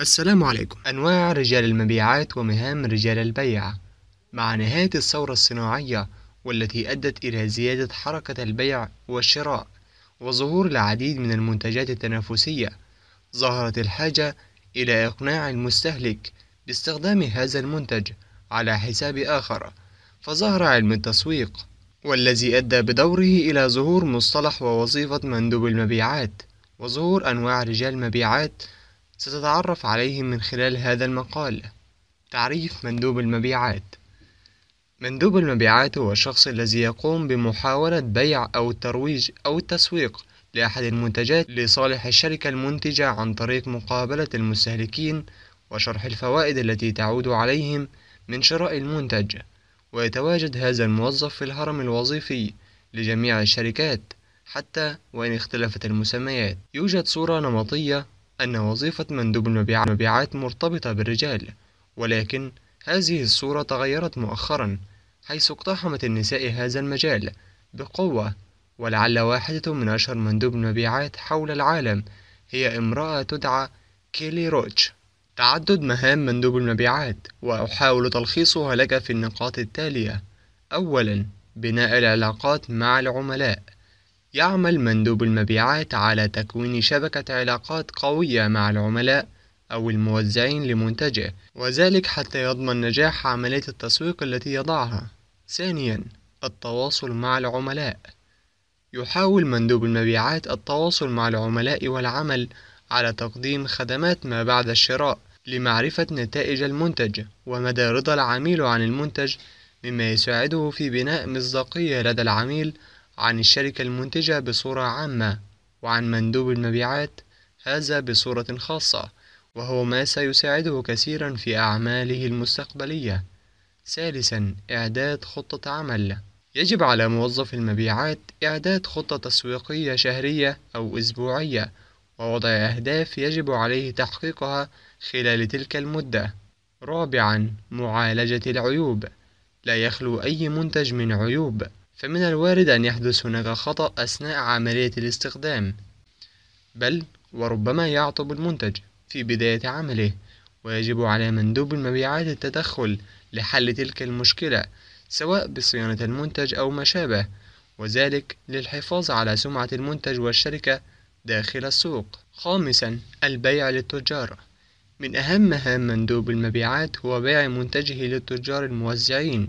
السلام عليكم أنواع رجال المبيعات ومهام رجال البيع مع نهاية الثورة الصناعية والتي أدت إلى زيادة حركة البيع والشراء وظهور العديد من المنتجات التنافسية ظهرت الحاجة إلى إقناع المستهلك باستخدام هذا المنتج على حساب آخر فظهر علم التسويق والذي أدى بدوره إلى ظهور مصطلح ووظيفة مندوب المبيعات وظهور أنواع رجال مبيعات ستتعرف عليه من خلال هذا المقال تعريف مندوب المبيعات مندوب المبيعات هو الشخص الذي يقوم بمحاولة بيع أو الترويج أو التسويق لأحد المنتجات لصالح الشركة المنتجة عن طريق مقابلة المستهلكين وشرح الفوائد التي تعود عليهم من شراء المنتج ويتواجد هذا الموظف في الهرم الوظيفي لجميع الشركات حتى وإن اختلفت المسميات يوجد صورة نمطية أن وظيفة مندوب المبيعات مرتبطة بالرجال، ولكن هذه الصورة تغيرت مؤخرا، حيث اقتحمت النساء هذا المجال بقوة، ولعل واحدة من أشهر مندوب المبيعات حول العالم هي امرأة تدعى كيلي روتش. تعدد مهام مندوب المبيعات وأحاول تلخيصها لك في النقاط التالية أولا بناء العلاقات مع العملاء يعمل مندوب المبيعات على تكوين شبكة علاقات قوية مع العملاء أو الموزعين لمنتجه وذلك حتى يضمن نجاح عملية التسويق التي يضعها ثانيا التواصل مع العملاء يحاول مندوب المبيعات التواصل مع العملاء والعمل على تقديم خدمات ما بعد الشراء لمعرفة نتائج المنتج ومدى رضا العميل عن المنتج مما يساعده في بناء مصداقية لدى العميل عن الشركة المنتجة بصورة عامة وعن مندوب المبيعات هذا بصورة خاصة وهو ما سيساعده كثيرا في أعماله المستقبلية ثالثا إعداد خطة عمل يجب على موظف المبيعات إعداد خطة تسويقية شهرية أو أسبوعية ووضع أهداف يجب عليه تحقيقها خلال تلك المدة رابعا معالجة العيوب لا يخلو أي منتج من عيوب فمن الوارد أن يحدث هناك خطأ أثناء عملية الاستخدام بل وربما يعطب المنتج في بداية عمله ويجب على مندوب المبيعات التدخل لحل تلك المشكلة سواء بصيانة المنتج أو ما شابه وذلك للحفاظ على سمعة المنتج والشركة داخل السوق خامسا البيع للتجار من أهم مهام مندوب المبيعات هو بيع منتجه للتجار الموزعين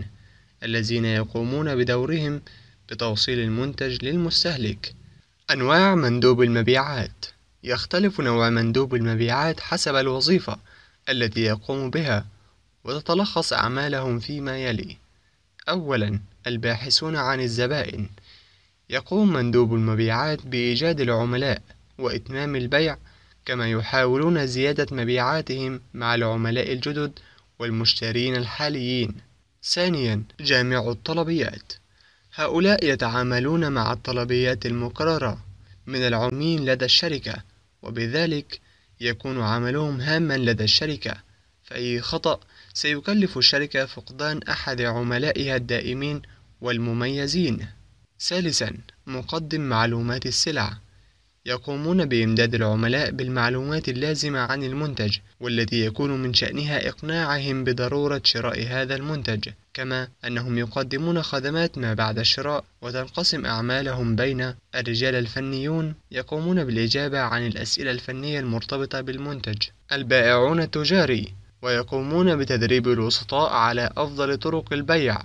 الذين يقومون بدورهم بتوصيل المنتج للمستهلك أنواع مندوب المبيعات يختلف نوع مندوب المبيعات حسب الوظيفة التي يقوم بها وتتلخص أعمالهم فيما يلي أولا الباحثون عن الزبائن يقوم مندوب المبيعات بإيجاد العملاء وإتمام البيع كما يحاولون زيادة مبيعاتهم مع العملاء الجدد والمشترين الحاليين ثانيا جامع الطلبيات هؤلاء يتعاملون مع الطلبيات المقررة من العميل لدى الشركة وبذلك يكون عملهم هاما لدى الشركة فأي خطأ سيكلف الشركة فقدان أحد عملائها الدائمين والمميزين ثالثا مقدم معلومات السلع يقومون بإمداد العملاء بالمعلومات اللازمة عن المنتج والتي يكون من شأنها إقناعهم بضرورة شراء هذا المنتج كما أنهم يقدمون خدمات ما بعد الشراء وتنقسم أعمالهم بين الرجال الفنيون يقومون بالإجابة عن الأسئلة الفنية المرتبطة بالمنتج البائعون التجاري ويقومون بتدريب الوسطاء على أفضل طرق البيع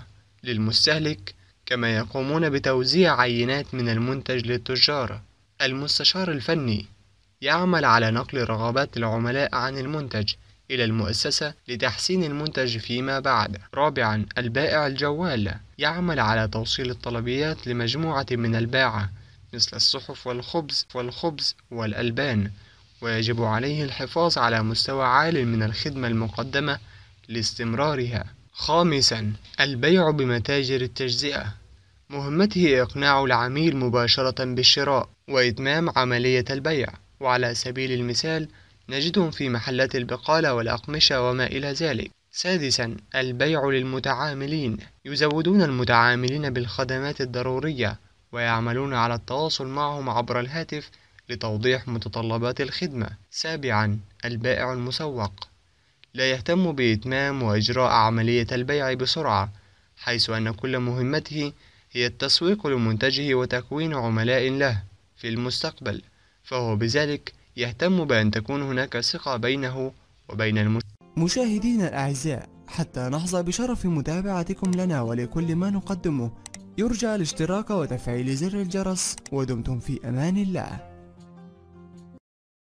للمستهلك كما يقومون بتوزيع عينات من المنتج للتجار المستشار الفني يعمل على نقل رغبات العملاء عن المنتج إلى المؤسسة لتحسين المنتج فيما بعد. رابعًا البائع الجوال يعمل على توصيل الطلبيات لمجموعة من الباعة مثل الصحف والخبز والخبز والألبان ويجب عليه الحفاظ على مستوى عال من الخدمة المقدمة لاستمرارها. خامسًا البيع بمتاجر التجزئة مهمته إقناع العميل مباشرة بالشراء وإتمام عملية البيع وعلى سبيل المثال نجدهم في محلات البقالة والأقمشة وما إلى ذلك سادسا البيع للمتعاملين يزودون المتعاملين بالخدمات الضرورية ويعملون على التواصل معهم عبر الهاتف لتوضيح متطلبات الخدمة سابعا البائع المسوق لا يهتم بإتمام وإجراء عملية البيع بسرعة حيث أن كل مهمته هي التسويق لمنتجه وتكوين عملاء له في المستقبل فهو بذلك يهتم بأن تكون هناك ثقة بينه وبين المستقبل مشاهدين الأعزاء حتى نحظى بشرف متابعتكم لنا ولكل ما نقدمه يرجى الاشتراك وتفعيل زر الجرس ودمتم في أمان الله